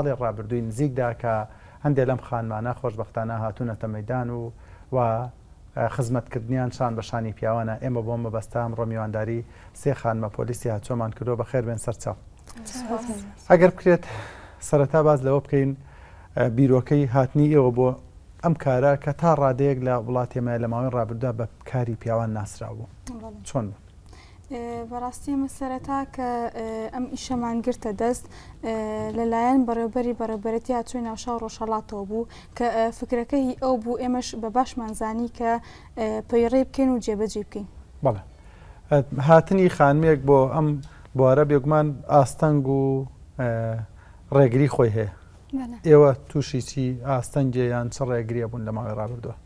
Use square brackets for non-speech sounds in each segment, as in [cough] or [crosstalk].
ساڵی ڕابردووی نزیکدا کە هەندێک لەم خانمانە خۆشببختانە هاتوونەتە مەدان و و خزمەتکردنیان شان بەشانی پیاوانە ئێمە بۆ مەبەستام ڕۆمیوانداری سێ خانمە پۆلیسی هاچۆمان کردۆ بە خێر بێن سەرچاو ئەگەر بکرێت سەرەتا باز لەوە بکەین بیرۆکەی هاتنی ئێوە بۆ ئەم کارە کە تا ڕادەیەک لە وڵاتێمە لە ماوەی ڕابردا بە کاری پیاوان ناسرا بوو چۆن بوو بەڕاستی مەسەرەتا کە ئەم ئیشەمان گرتە دەست لەلایەن بەڕێوبەری بەڕێبەرەتی هاچووی ناوشا ڕۆژهڵاتەوە بوو کە فکرەکەی ئەو بوو ئێمەش بە باشمانزانی کە پەیڕێ بکەین و جێبەجێ بکەین بەڵێ هاتنی خانمێک بۆ ئەم بوارە بێگومان ئاستەنگ و ڕێگری خۆی هەیە ئێوە تووشی چی ئاستەنجێیان چ ڕێگریە بوون لە ماوەی ڕابردووە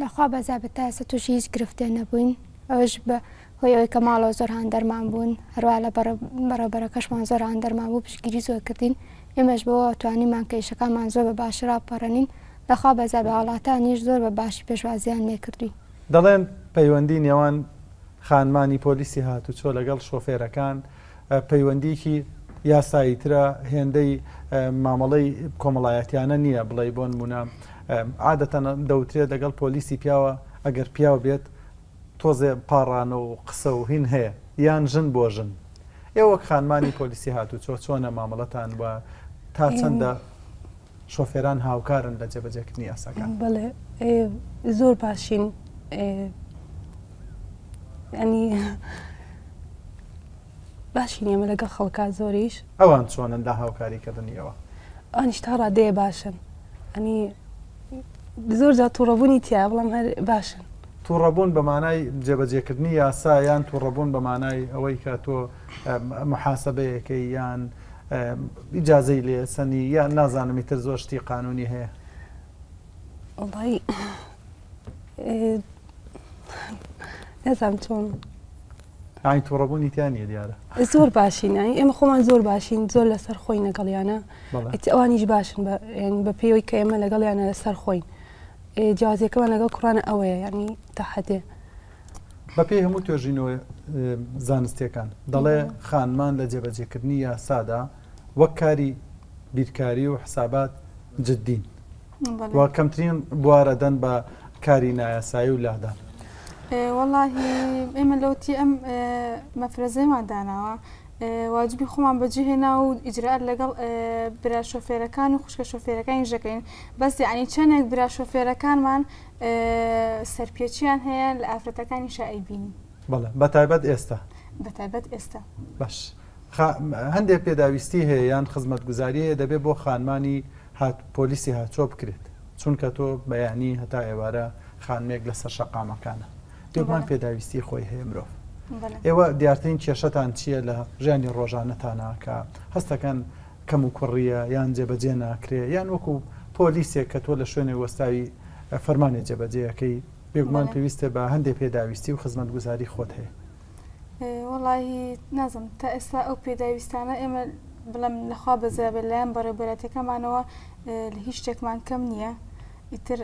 لەخوا بەزابێت تا ئێستا تووشی هیچ گرفتێ نەبووین ئەوش بە هۆیەوەی کە ماڵەوە زۆران دەرمان بوون هەروە لە بەرەبەرەکەشمان زۆران دەرمان بوو پشگیری زۆر کردین ئێمەش بەوە توانیمان کەیشەکانمان زۆر بە باشرا پەڕەنین لەخوا بەزار بە وڵاتانیش زۆر بە باشی پێشوازیان لێکردوین دەڵێن پەیوەندی نێوان خانمانی پۆلیسی هاتو چۆ لەگەڵ شۆفێرەکان پەیوەندیکی یاساییترە هێندەی مامەڵەی کۆمەڵایەتیانە نییە بڵێ بۆن مونە عادەتەن دەوترێت لەگەڵ پۆلیسی پیاوە ئەگەر پیاو بێت تۆزێ پاڕانە و قسە و هین هەیە یان ژن بۆ ژن ئێوە خانمانی پۆلیسی هاتوو چۆ چۆنە مامەڵەتان بە تا چەندە شۆفێران هاوکارن لە جێبەجێکردنی یاساکان بڵێ زۆر باشین ینی باشین ئێمە لەگە خەڵکا زۆریش ئەوان چۆنن لە هاوکاریکردنیەوە ئەنیش تا ڕادەیە باشن ئەنی زۆر جا تووڕەبوونی تیا بڵام هەر باشن تووڕەبوون بە مانای جێبەجێکردنی یاسا یان تووڕەبوون بە مانای ئەوەی کە تۆ محاسبەیەەکەی یان ئیجاازەی لێسەنی یان نازانمی تر زۆر شتی قانونی هەیە نەزانام چۆن ئاین تووڕەبوونی تیانە دیارە زۆر باشینانی ئێمە خۆمان زۆر باشین زۆر لەسەر خۆی لەگەڵیانە ئەوانیش باشن بە پێوەی کە ئێمە لەگەڵیانە لەسەر خۆین جیازەکەمان لەگەڵ کوڕانە ئەوەیە ینی تاحەتێ بە پێی هەموو توێژینەوە زانستیەکان دەڵێ خانمان لە جێبەجێکردنی یا سادا وەک کاری بیرکاری و حسابات جددین وا کەمترین بوارە دەن بە کاری نایاسایی و لادان واللهی ئێمە لەوتی ئەم مەفرەزەیمان داناوە واجبی خۆمان بەجێ هێنا و ئیجرات لەگەڵ برا شۆفێرەکان و خوشکە شۆفێرەکانی ژەکەین بەس ینی چەندێک برا شۆفێرەکانمان سەرپێچیان هەیە لە ئافرەتەکانی شعی بینی بەڵێ بەتایبەت ئێستا بەتایبەت ئێستا باش هەندێک پێداویستی هەیە یان خزمەت گوزاریە دەبێت بۆ خانمانی هات پۆلیسی هاچۆ بکرێت چونکە تۆ بەیانی هەتا ئێوارە خانمێک لەسەر شەقامەکانە دومان پێداویستی خۆی هەیە مرۆڤ ئێوە دیارترین کێشەتان چییە لە ژیانی ڕۆژانەتاناکە هەستەکەن کەم و کوڕیە یان جێبەجێ ناکرێ یان وەکو پۆلیسێک کە تۆ لە شوێنێ وەستاوی فەرمانێ جێبەجێەکەی بێگومان پێویستە بە هەندێک پێداویستی و خزمەت گوزاری خۆت هەیە وڵی نازم تا ئێستا ئەو پێداویستانە ئێمە بڵم لەخوا بەزیابێت لایەن بەڕێبەرەتەکەمانەوە هیچ شتێکمان کەم نییە ئیتر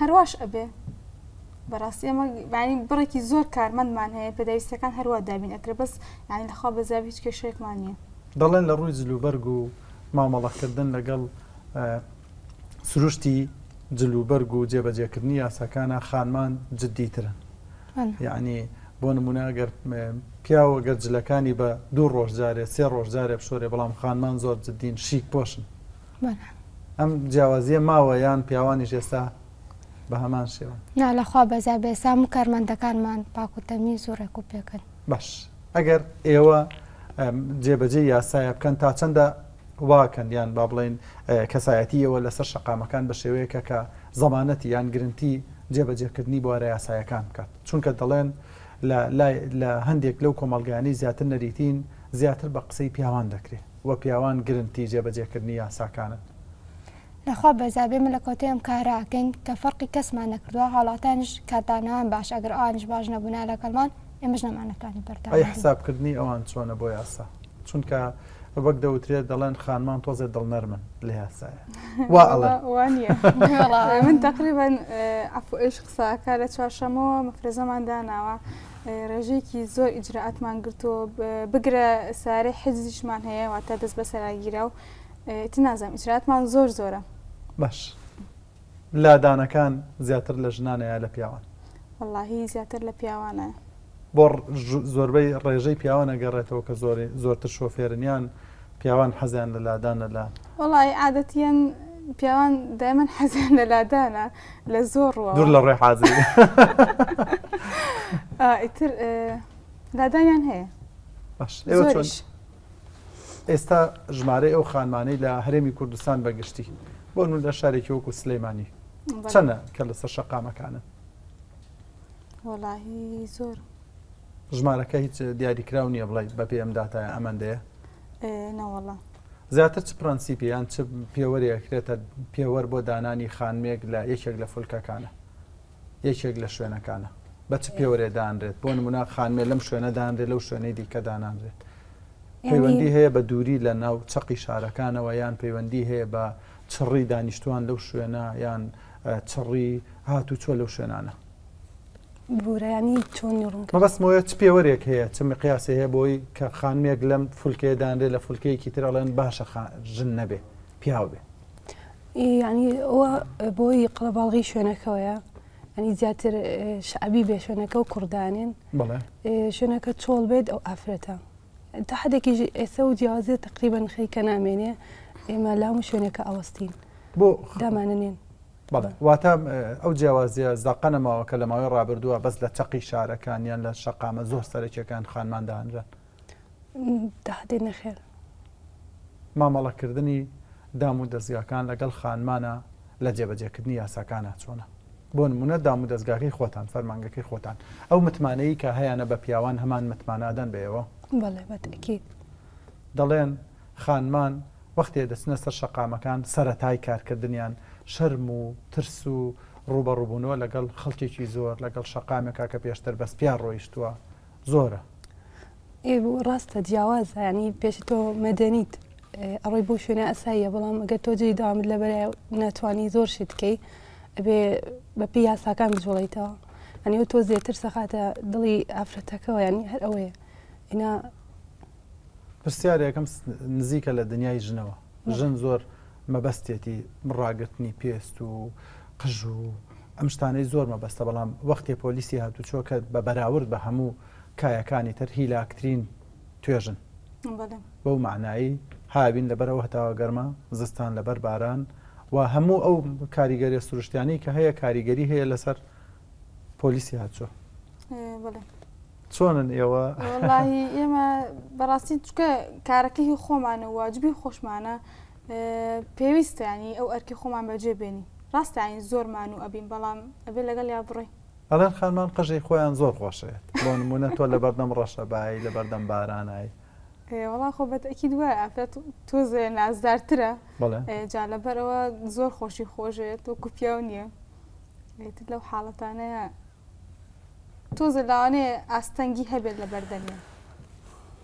هەرواش ئەبێ بەڕاستی ئەمە بانی بڕێکی زۆر کارمەندمان هەیە پێدەویستەکان هەروە دابین ئەتر بەس یانی لەخوا بەزاب هیچ کێشێکمان نیە دەڵێن لە ڕووی جلوبەرگ و مامەڵەکردن لەگەڵ سروشتی جلوبەرگ و جێبەجێکردنی یاساکانە خانمان جددیترن یعنی بۆ نموناگەر پیاوە گەرجلەکانی بە دوو ڕۆژجارێ سێ ڕۆژجارێ بشۆرێ بەڵام خانمان زۆر جددین شیک پۆشن ئەم جیاوازیە ماوە یان پیاوانی ژێستا بە هەمان سێوە نا لەخوا بەزا بێسام و کارمەندەکانمان پاکوتەمی زۆڕێک و پێکەن باش ئەگەر ئێوە جێبەجێ یاسایە بکەن تا چەندە واکەن یان با بڵێن کەسایەتی ئەوە لەسەر شقامەکان بە شێوەیەکە کە زەمانەتی یان گرنتی جێبەجێکردنی بوارە یاسایەکان بکات چونکە دەڵێن لە هەندێک لەو کۆمەلگانی زیاتر نەریتین زیاتر بە قسەی پیاوان دەکرێت وە پیاوان گرنتی جێبەجێکردنی یاساکانن لەخوا بەزابێمە لە کۆتێم کاراکەین کە فەرقی کەسمان نەکردووە حاڵاتانش کاتانەوان باش ئەگەر ئاش باش نەبوونا لەگەڵمان ئێمەش نەمانەتانی بەردا حسابکردنی ئەوان چۆنە بۆ یاسا چونکە وەک دەوترێت دەڵێن خانمان تۆزێ دڵنەرمن لە یاسایە [laughs] وا [laughs] من تقریبان ئەفش اه، قساکە لە چوارشەمەوە مفرزەمان داناوە. اه، ڕێژێکی زۆر ئیجرراعاتمان گرتووە بگرە سارەی حزیشمان هەیە واتە دەست بە سەراگیرە و تنازم ئیسراتمان زۆر زۆرە باش لادانەکان زیاتر لە ژنانەیە لە پیاوان واللهی زیاتر لە پیاوانە بۆ زۆربەی ڕێژەی پیاوانە گەڕێتەوە کە زۆر زۆرتر شۆفێرنیان پیاوان حەزیان لە لادانە لا وڵی عادەتیان پیاوان دایمەن حەزیان لە لادانە لە زۆر دوور لە ڕێ حازی [laughs] ئیتر لادانیان هەیە باش ئێستا ژمارەی ئەو خانمانەی لە هەرێمی کوردستان بەگشتی بۆ نون لە شارێکی وەکو سلەیمانی چەنە کە لەسەر شەقامەکانە وڵی زۆر ژمارەکە هیچ دیاریکرااو نییە بڵی بە پێم دااتە ئەمەندەیە نەوەڵە زیاتر چ پرەنسیپیان چ پێوەریەکرێتە پێوەەر بۆ دانانی خانمێک لە یەکێک لە فولکەکانە یەکێک لە شوێنەکانە بە چ پێوەێ دانرێت بۆ نموە خانمێ لەم شوێنە دانرێت لەو شوێنەی دیکە دانانرێت پەیوەندی هەیە بە دووری لە ناو چقی شارەکانەوە یان پەیوەندی هەیە بە چڕی دانیشتوان لەو شوێنە یان چڕی هاتو چۆ لەو شوێنانە بورانی چۆن بەستمەوە چ پێوەرێک هەیە چ مقیاس هەیە بۆی کە خانمێک لەم فولکێدانرێ لە فولکەیەکی ترڵێن باشە ژن نەبێ پیاو بێ ینی ئەوە بۆی قەڵەباڵغی شوێنەکەوەیە ئەنی زیاتر شعبی بێ شوێنەکە و کوردانێن شوێنەکە چۆڵ بێت ئەو ئافرەتە تا حدێکی ئێسە و جیازێ تقریبان خەیکە نامێنێ ئێمە لام شوێنێکە ئەوەستین بۆ دامانێن واتە ئەو جیاوازیە زەقەنەماوە کە لەماوەی ڕابردووە بەس لە چقی شارەکانیان لە شەقامە زۆر سەرەکیەکان خانماندانران داهدێ نەخێر مامەڵەکردنی دام و دەستگاکان لەگەڵ خانمانە لە جێبەجێکردنی یاساکانە چۆنە بۆ نمونە دام و دەستگاکەی خۆتان فەرمانگەکەی خۆتان ئەو متمانەی کە هەیەە بە پیاوان هەمان متمانادەن بێەوە بەڵێ بەتەکیید دەڵێن خانمان وەختێ دەچنە سەر شەقامەکان سەتای کارکردنیان شەرم و ترس و ڕوبە ڕووبوونەوە لەگەڵ خەڵکێکی زۆر لەگەڵ شەقامێکا کە پێشتر بەس پیان ڕۆیشتووە زۆرە ڕاستە جیاوازە ینی پێشی تۆ مەدەنیت ئەڕۆی بۆ شوێنە ئەساییە بەڵام ئەگەر تۆ جێی دامت لەبەر ناتوانانی زۆر شت بکەی ئەبێ بەپی یاساکان بجوڵیتەوە ئەنی تۆ زیێتر سەخاتە دڵی ئافرەتەکەەوە ینی هەر ئەوەیە ئینا پرسیارێکم نزیکە لە دنیای ژنەوە ژن زۆر مەبەستێتی ڕاگرتنی پێست و قژ و ئەم شتانەی زۆر مەبەستە بەڵام وەختی پۆلیسی هاتو چۆکە بە بەراورد بە هەموو کایەکانی تر هیلاکترین توێژن بەو معنایی هاوین لەبەرەوە هەتاوە گەرما زستان لەبەر باران و هەموو ئەو کاریگەری سروشتیانی کە هەیە کاریگەری هەیە لەسەر پۆلیسی هاتچۆ. چۆنن ئێوە ئێمە بەڕاستی چکە کارەکەی خۆمانە واجبی خۆشمانە پێویستیانی ئەو ئەرکی خۆمان بەجێ بێنی ڕاستانی زۆرمان و ئەبین بەڵام ئەبێ لەگەڵ یا بڕێ ئەلەن خانمان قژەی خۆیان زۆر خۆشێت بۆ نمونە تۆ لە بەردەم ڕەشە باایی لە بەردەم بارانایی وڵا خۆ بەتەکی دوای ئافرەت تۆزێ نازدارترە جا لەبەرەوە زۆر خۆشی خۆشێت و کوپیا و نییە لەو حاڵەتانەیە تۆزە لاوانێ ئاستەنگی هەبێت لە بەردەنیە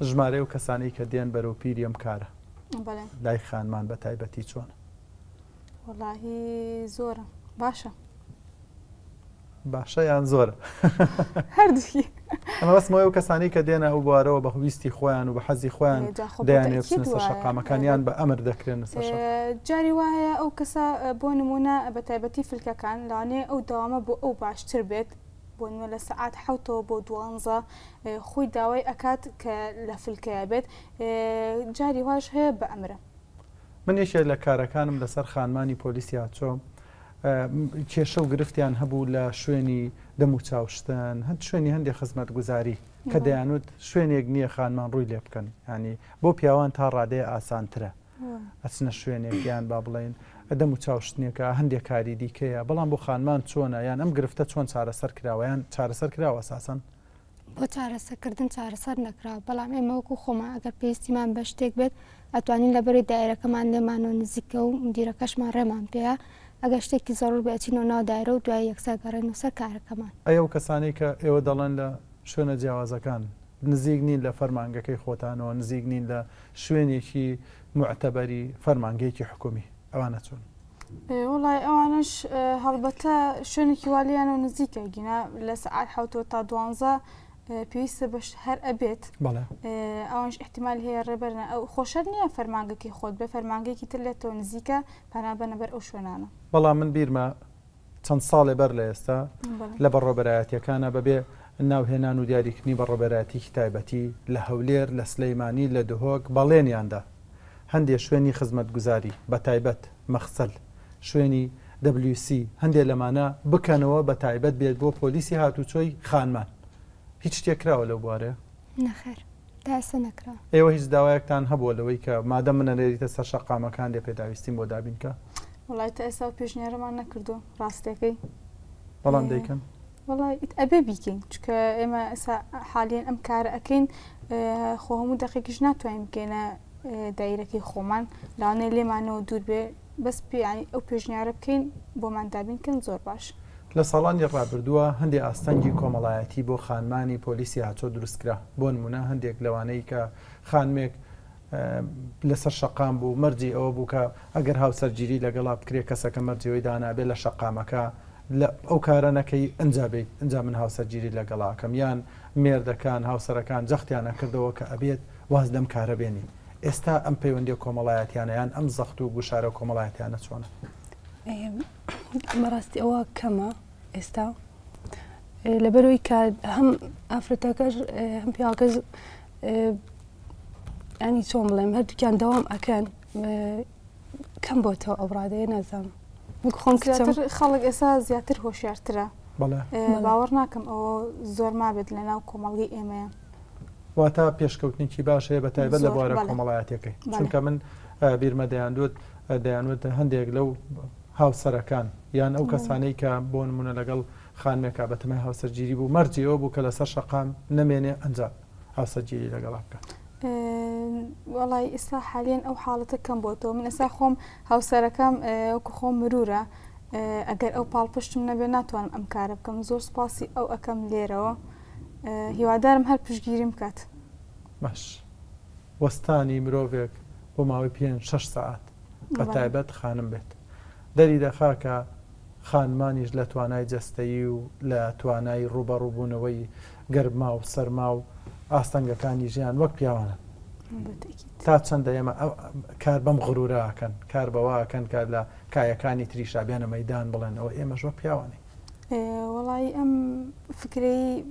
ژمارە و کەسانی کە دێن بەرەوپیری ئەم کارە لای خانمان بە تایبەتی چۆن وڵی زۆرە باشە باشە یان زۆرە هەردووکی ئەمە بەسمەوەی و کەسانی کە دێنە ئەو بوارەوە بە ویستی خۆیان و بە حەزی خۆیان دەیانێت سەر شقامەکانیان بە ئەمر دەکرێن اه، جاری وایە ئەو کەسە اه، بۆ نمونە بە تایبەتی فلکەکان لاانێ ئەو داوامە بۆ ئەو باشتر بێت بۆ نوێ لە سعات حوتەوە بۆ دوانزە خۆی داوای ئەکات کە لە فلکەیە بێت جاری واش هەیە بە ئەمرە من یشێ لە کارەکانم لەسەر خانمانی پۆلیسیا چۆم کێشە و گرفتیان هەبوو لە شوێنی دەم و چاوشتن هەند شوێنی هەندێک خزمەت گوزاری کە دەیانوت شوێنێک نییە خانمان ڕووی لێ بکەن ینی بۆ پیاوان تا ڕادەیە ئاسانترە ئەچنە شوێنێک گیان با بڵێن ئەدەم و چاوشتنیەکە هەندێک کاری دیکەیە بەڵام بۆ خانمان چۆنە یان ئەم گرفتە چۆن چارەسەر کراوەیان چارەسەر کراوە ئەساسن بۆ چارەسەکردن چارەسەر نەکرا بەڵام ئێمەوەکو خۆمان ئەگەر پێستیمان بە شتێک بێت ئەتوانین لەبەری دایرەکەمان لێمان و نزیکە و مدیرەکەشمان ڕێمان پێەیە ئەگە شتێکی زۆر بچین و ناودایرە و دوای یەکساگەڕێن و سەر کارەکەمان ئەو کەسانی کە ئێوە دەڵێن لە شوێنە جیاوازەکان نزیک نین لە فەرمانگەکەی خۆتانەوە نزیک نین لە شوێنێکی معتەبەری فەرمانگەیەکی حکومی ئەوانە چۆن وڵای ئەوانش هەڵبەتە شوێنێکی والیان و نزیکە گینا لە سعات حوتۆ تا دوانزە پێویستە بەش هەر ئەبێت ئەوانش احتیمال هەیە ڕێبەرە ئەو خۆشەر نییە فەرمانگەکی خۆت بە فەرمانگەیەکی تر لێتەوە نزیکە پەنابەنەبەر ئەو شوێنانە بەڵام من بیرمە چەند ساڵێ بەر لە ئێستا لە بەڕۆبەرایەتەکانە بەبێ ناوهێنان و دیاریکردنی بە ڕۆبەرەتی تایبەتی لە هەولێر لە سلەیمانی لە دهۆک بەڵێنیاندا هەندێک شوێنی خزمەت گوزاری بە تایبەت مەخسەل شوێنی WC هەندێک لەمانە بکەنەوە بە تایبەت بێت بۆ پۆلیسی هاتوچۆی خانمان هیچ شتێکراوە لەو بوارێ نەخێر داسەکرا ئێوە هیچ داوایەکتان هەبوو لەوەی کە مادە منە لێریتە سەر شەقامەکان لێ پێداویستیم بۆ دابینکە وڵای تا ئێستا پێشنیارەمان نەکردو ڕاستەکەی بەڵام دەیکەن ئەبێ بیکەین چکە ئێمە ئەسا حالێن ئەم کارە ئەەکەین خۆ هەموو دەقێکیش ناتوانین بکەینە دایرەکەی خۆمان لاوانێ لێمانەوە دوور بێ بەس پێیانی ئەو پێژنیارە بکەین بۆمان دابینکن زۆر باش. لە ساڵانی ڕابردووە هەندێک ئاستەنگی کۆمەڵایەتی بۆ خانمانی پۆلیسی هاچۆ دروستکرا بۆ نمونە هەندێک لەوانەیە کە خانمێک لەسەر شقام بوو مەرجی ئەوە بوو کە ئەگەر هاوسەرگیری لەگەڵا بکرێ کەسەکە مەرجەوەی دانابێ لە شقامەکە ئەو کارە نەکەی ئەنجابیت ئەجا من هاوسەرگیری لەگەڵاکەم یان مێردەکان هاوسەرەکان جەختیانە کردەوە کە ئەبێت واز لەم کارە بێنی ئێستا ئەم پەیوەندی کۆمەڵایەتیانیان ئەم زەخت و گوشارە کۆمەڵایەتیانە چۆنە بەڕاستی ئەوە کەمە ئێستا لەبەرەوەی کە هەم ئافرەتەکەش هەم پیاکەز ئەنی چۆن بڵێم هەردووکیان دەوام ئەکەن کەم بۆتەوە ئەوڕادەیە نازانم خۆم خەڵک ئێستا زیاتر هۆشیارترە باوەڕ ناکەم ئەوە زۆر مابێت لە ناو کۆمەڵی ئێمەیە واتا پێشکەوتنیی باش هەیە بە تایبەت لە بوارە کۆمەڵایەتەکەی چونکە من بیرمە دەیاندوت دەیانوت هەندێک لەو هاوسەرەکان یان ئەو کەسانەی کە بۆ نمونە لەگەڵ خانمێکا بەتەمای هاوسەرگیری بوو مەرجەوە بوو کە لەسەر شقام نمێنێ ئەنجام هاوسەرگیری لەگەڵا بکات. وڵی ئێستا حالێن ئەو حاڵەتە کەم بۆتەوە من ئێستا خۆم هاوسەرەکەم وەکو خۆم مرورە ئەگەر ئەو پاڵپشتم نەبێ ناتوانم ئەم کارە بکەم زۆر سپاسی ئەو ئەەکەم لێرەوە. هیوادارم هەر پشگیریم بکات باش وەستانی مرۆڤێک بۆ ماوەی پێ 6 ساعت بە تایبەت خانم بێت دەری دەخاکە خانمانیش لە توانای جەستەیی و لە توانای ڕوبەڕووبوونەوەی گەرما و سەرما و ئاستەنگەکانی ژیان وەک پیاوانە تا چەندە ئێمە کار بەم غرورراکەن کار بەواکەن کار لە کایەکانی تریشابیانە مەدان بڵێن ئەوە ئێمە ژۆ پیاوانی وڵی ئەم فکری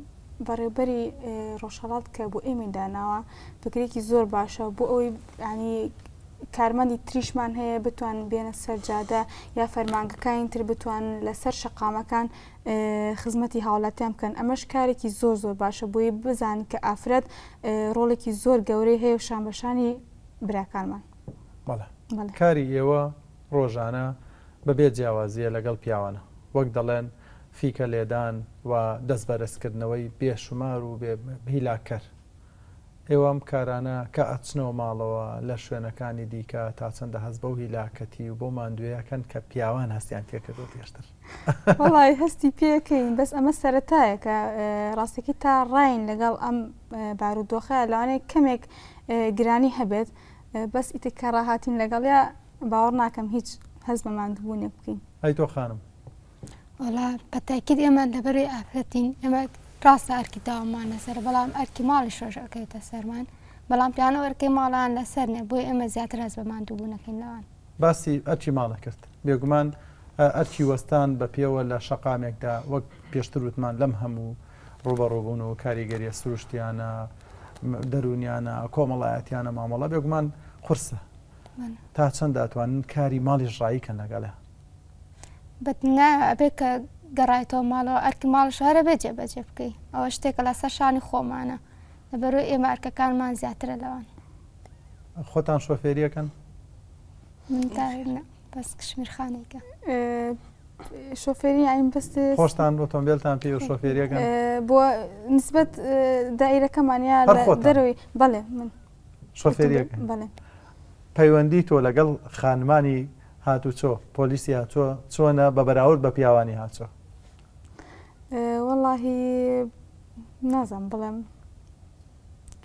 بەڕێبەری ڕۆژهڵات کە بۆ ئێمە داناوە فکرێکی زۆر باشە بۆ ئەوەی ینی کارمەندی تریشمان هەیە بتوان بێنە سەررجادە یا فەرمانگەکانی تر بتوان لەسەر شقامەکان خزمەتی هاوڵاتیان بکەن ئەمەش کارێکی زۆر زۆر باشە بۆی بزان کە ئافرەت ڕۆڵێکی زۆر گەورەی هەیە و شامبەشانی براکانمان کاری ئێوە ڕۆژانە بەبێ جیاوازیە لەگەڵ پیاوانە وەک دەڵێن فیکە لێدان و دەست بەرزکردنەوەی بێشمار و هیلاکەر ئێوەم کارانە کە ئەچنەوە ماڵەوە لە شوێنەکانی دیکە تا چەندە هەست بەو هیلاکەتی و بۆ مادوێەکەن کە پیاوان هەستیان تێکردو پێشتر وڵی هەستی پێکەین بەس ئەمە سەتایە کە ڕاستێکی تا ڕین لەگەڵ ئەم بارودۆخە لەوانەیە کەمێک گرانی هەبێت بەس ئیتێک کە ڕاهاتین لەگەڵ یا باوەڕ ناکەم هیچ هەز بە مادوبوونێ بکەین ئەی تۆ خانم وڵا پەتاکیت ئێمە لەبەری ئافرەتین ئێمە ڕاستە ئەرکی داوامان لەسەر بەڵام ئەرکی ماڵی شۆژەکەیتە سەرمان بەڵام پیانە وەرکی ماڵان لەسەر نە بۆی ئێمە زیاتر ڕاز بەمان دووبوونەکەین لەوان باسی ئەرکی ماڵە کرد بێگومان ئەرکی وەستان بە پێوە لە شەقامێکدا وەک پێشتر وتمان لەم هەموو ڕوبەڕۆبوون و کاریگەریە سروشتیانە دەرونیانە کۆمەڵایەتیانە مامەڵە بێگومان قرسە تا چەند داتوانن کاری ماڵی ڕاییکەن لەگەڵە بەتنگە ئەبێ کە گەڕایەوە ماڵەوە ئەرکی ماڵ شارە بەجێ بەجێ بکەی ئەوە شتێکە لە سەر شانی خۆمانە لەبەرو ئێمە ئەرکەکانمان زیاترە لەوان خۆتان شۆفێریەکەن بەس کشمیرخانێکە شۆفێری ئاین بەست خۆشتان ئۆتۆمبیلتان پێ و شۆفێریەکە بۆ نسبت دائیرەکەمانیا دەروی بەڵێ من شۆفێریەکە بڵێ پەیوەندی تۆ لەگەڵ خانمانی هاتو چۆ پۆلیسی هاتووە چۆنە بە بەراورد بە پیاوانی هاچۆ وەڵی نازانم بڵێم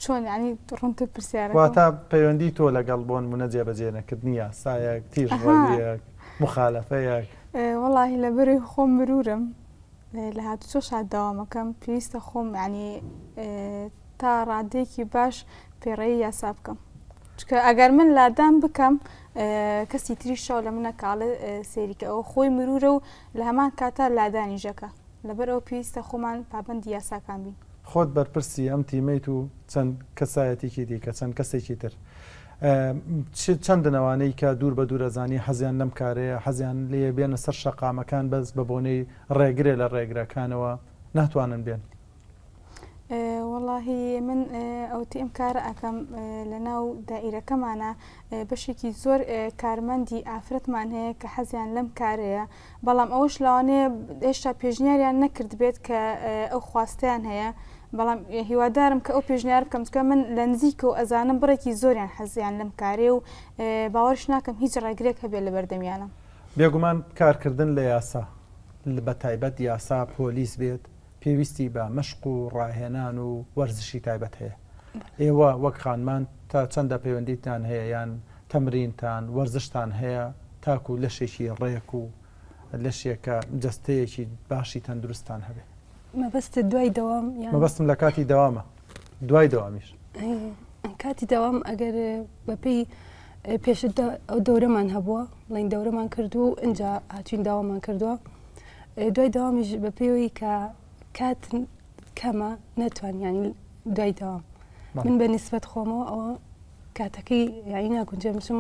چۆن ینی ڕونتە پرسیارەواتە پەیوەندی تۆ لەگەڵ بۆن منە جێبەجێنەکردنیە سایەک تیژ مخالەفەیەک وەڵی لە بەری خۆم مرورم لە هاتو چۆ شادداوامەکەم پێویستە خۆم ینی تا ڕادێکی باش پێڕێی یاسا بکەم چکە ئەگەر من لادان بکەم کەسی تری شەو لە منەکڵێ سێریکە ئەو خۆی مرورە و لە هەمان کاتە لادانیژەکە لەبەر ئەو پێویستە خۆمان پابند یاساکان بین خۆت بەرپرسی ئەم تیمەیت و چەند کەسایەتێکی دیکە چەند کەسێکی تر. چەندەوانەی کە دوور بە دوورەزانی حەزیان لەم کارەیە حەزیان لێ بێنە سەر شەقامەکان بەس بە بۆنەی ڕێگرێ لە ڕێگرەکانەوە ناتوانن بێن. وەڵاهی من ئەوتی ئەم کارە ئەەکەم لە ناو دائیرەکەمانە بەشێکی زۆر کارمەندی ئافرەتمان هەیە کە حەزیان لەم کارەیە بەڵام ئەوش لەوانەیە هێشتا پێژنیاریان نەکرد بێت کە ئەو خواستیان هەیە بەڵام هیوادارم کە ئەو پێژنیار بکەم چکە من لە نزیکە و ئەزانم بڕێکی زۆریان حەزیان لەم کارێ و باوەش ناکەم هیچ ڕێگرێک هەبێت لە بەردەمیانە بێگومان کارکردن لە یاسا بە تایبەت یاسا پۆلیس بێت پێویستی بە مەشق و ڕاهێنان و وەرزشی تایبەت هەیە ئێوە وەک خانمان تا چەندە پەیوەندیتان هەیە یان تەمرینتان وەرزشتان هەیە تاکو لەشێکی ڕێک و لەشێکە جستەیەکی باشی تەندروستان هەبێ مەبەستە دوای دەوام مەبەستم لە کاتی دەوامە دوای دەوامیش کاتی دەوام ئەگەر بەپی پێش دەورەمان هەبووە لەین دەورەمان کردو و اینجا هاچین داوامان کردووە دوای داوامیش بە پێوەی کە کات کەمە نەتوانیانی دوای داوام من بە نسبەت خۆمەوە ئەوە کاتەکەی یاعی ناگونجێمشم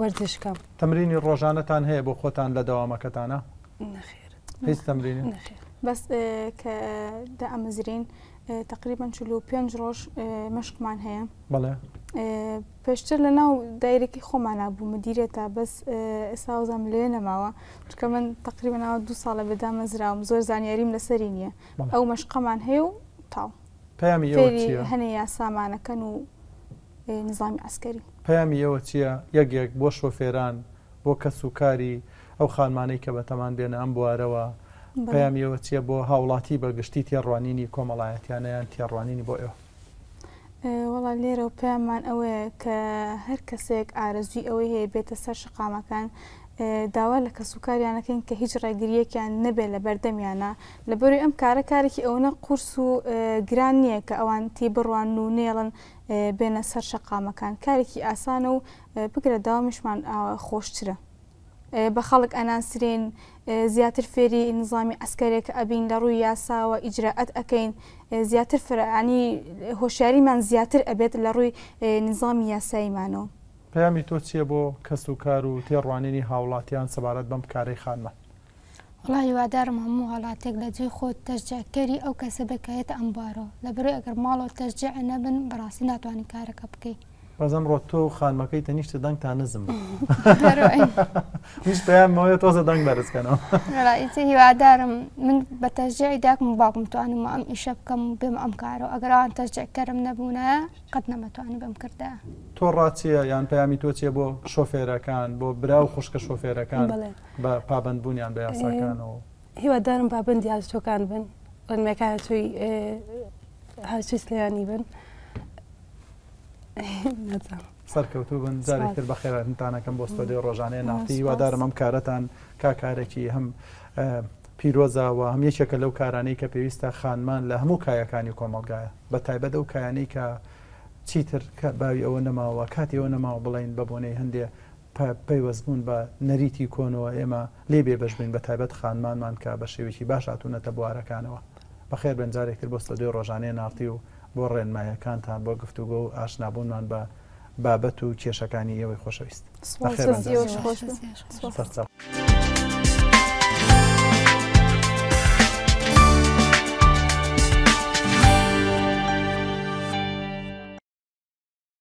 وەرزشکەم تەمرینی ڕۆژانەتان هەیە بۆ خۆتان لە داوامەکەتانە هیچ تەمرینی بەس کە دە ئەمەزرین تقریبان چلو پێنج ڕۆژ مشقمان هەیە بەڵێ پێشتر لە ناو دایرێکی خۆمانە بوو مدیرێتە بەس ئێساوزم لێ نەماوە چکە من تقریبنەوە دو ساڵە بەدا مەزراوم زۆر زانیاریم لەسەری نییە ئەو مەشقەمان هەیە و تاو پامی هەنێ یا سامانەکەن و نظامی ئەسکەری پامی ئەوە چییە یەکێک بۆ شۆفێران بۆ کەس و کاری ئەو خانمانەی کە بەتەمان دێنە ئەم بوارەوە پامیەوە چیە بۆ هاوڵاتی بەگشتی تێڕوانینی کۆمەڵایەتیانیان تێڕوانینی بۆ ئێوە وەڵا لێرە و پێمان ئەوەیە کە هەر کەسێک ئارزوی ئەوەی هەیە بێتە سەر شقامەکان داوا لە کە سوکاریانەکەین کە هیچ ڕێگریەکیان نەبێت لە بەردەمیانە لەبەروی ئەم کارە کارێکی ئەوەنە قورس و گران نییە کە ئەوان تی بڕوان و نێڵن بێنە سەر شەقامەکان کارێکی ئاسانە و بگرە داوامیشمان خۆشترە. بە خەڵک ئەناسرێن زیاتر فێری نظامی ئەسکارێک ئەبین لە ڕووی یاساوە ئیجرراعەت ئەەکەین زیاتر فرعانی هۆشیاریمان زیاتر ئەبێت لە ڕووی نظامی یاسایمانەوە پەیامی تۆ چییە بۆ کەس و کار و تێڕوانێنی هاوڵاتیان سەبارەت بەم کارەی خانمە وڵی هیوادارم هەموو هەڵاتێک لە جێ خۆت تەرجەکەری ئەو کەسە بکەێت ئەمبارۆ لەبرو ئەگەر ماڵەوە تەرجە ئەنەبن بەڕاستی ناتوانین کارەکە بکەیت بەزم ڕۆ تۆ خانمەکەی تەنیشتە دەنگتان نزم هیچ [laughs] پێیانەوە تۆزە دەنگ بەرزکەنەوە هیوادارم من بە تەژێی داکم باکم توانم ئەم ئیشە بکەم بم ئەم کارەوە ئەگەران تەژێکەرم نەبوونە قەت نەمەتوانی بم کردە تۆ ڕاچیە یان پەیامی تۆ چیە بۆ شۆفێرەکان بۆ برا و خوشکە شۆفێرەکان بە پابند بوونیان بە یاساکانەوە هیوادارم پابند یاستۆکان بن ئەمەکە هاتووی هاچوی سلیانی بن. سەرکەوتو بن جارێکتر بە خێراتتانەکەم بۆ ستۆدی ڕۆژانەیە نافتی وادارم ئەم کارەتان کاکارێکی هەم پیرۆزاوە هەم یەکێکە لەو کارانەی کە پێویستە خانمان لە هەموو کایەکانی کۆمەلگایە بە تایبەت ئەو کایانەی کە چیتر باوی ئەوە نەماوە کاتیەوە نەماوە بڵین بەبوونەی هەندێ پەیوەزبوون بە نەریتی کۆنەوە ئێمە لێبێ بەشبین بە تایبەت خانمانمان کە بە شێوێکی باش هاتوونەتە بوارەکانەوە بەخێر بنجارێکتر بۆستە دوێ ڕۆژانەیە نافتی و بۆ ڕێنمایەکانتان بۆ گفتوگۆ و ئاشنابوونمان بە بابەت و کێشەکانی ئێوەی خۆشەویست.